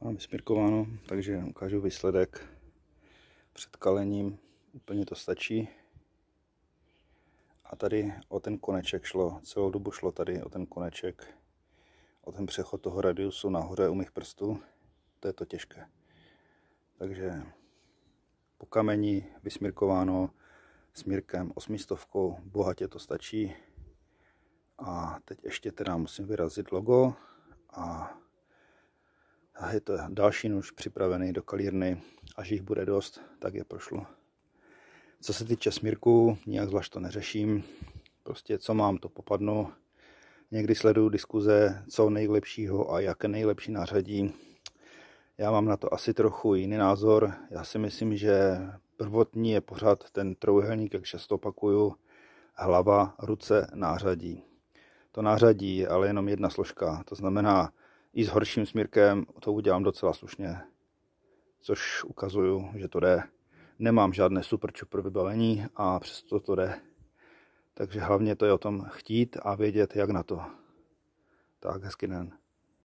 Mám vysmírkováno, takže ukážu výsledek před kalením. Úplně to stačí. A tady o ten koneček šlo, celou dobu šlo tady o ten koneček, o ten přechod toho radiusu nahoře u mých prstů. To je to těžké. Takže po kamení vysmírkováno smírkem osmistovkou, bohatě to stačí. A teď ještě teda musím vyrazit logo a a je to další nůž připravený do kalírny. Až jich bude dost, tak je prošlo. Co se týče smírku, nijak zvlášť to neřeším. Prostě co mám, to popadnu. Někdy sleduju diskuze, co nejlepšího a jaké nejlepší nářadí. Já mám na to asi trochu jiný názor. Já si myslím, že prvotní je pořád ten trojuhelník, jak často opakuju, hlava, ruce, nářadí. To nářadí je ale jenom jedna složka, to znamená i s horším smírkem to udělám docela slušně, což ukazuju, že to jde. Nemám žádné super čupr vybavení a přesto to jde. Takže hlavně to je o tom chtít a vědět, jak na to. Tak, hezký den.